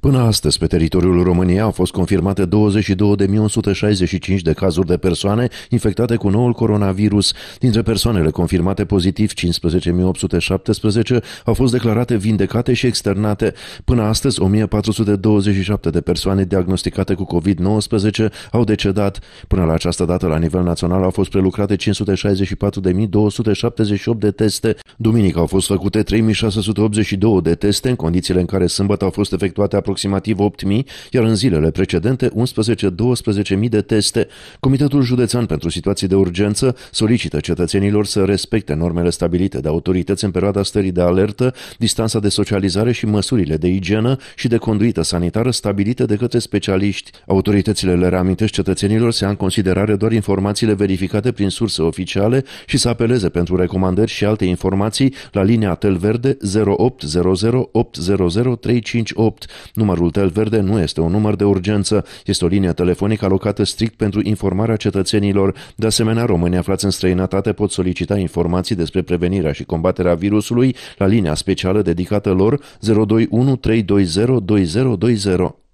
Până astăzi, pe teritoriul României au fost confirmate 22.165 de cazuri de persoane infectate cu noul coronavirus. Dintre persoanele confirmate pozitiv, 15.817 au fost declarate vindecate și externate. Până astăzi, 1.427 de persoane diagnosticate cu COVID-19 au decedat. Până la această dată, la nivel național, au fost prelucrate 564.278 de teste. Duminică au fost făcute 3.682 de teste, în condițiile în care sâmbătă au fost efectuate aproximativ 8.000, iar în zilele precedente 11-12.000 de teste. Comitetul Județean pentru Situații de Urgență solicită cetățenilor să respecte normele stabilite de autorități în perioada stării de alertă, distanța de socializare și măsurile de igienă și de conduită sanitară stabilite de către specialiști. Autoritățile le reamintesc cetățenilor să ia în considerare doar informațiile verificate prin surse oficiale și să apeleze pentru recomandări și alte informații la linia Tel Verde 0800 800 358. Numărul tel verde nu este un număr de urgență, este o linie telefonică alocată strict pentru informarea cetățenilor. De asemenea, românii aflați în străinătate pot solicita informații despre prevenirea și combaterea virusului la linia specială dedicată lor 021 320 2020.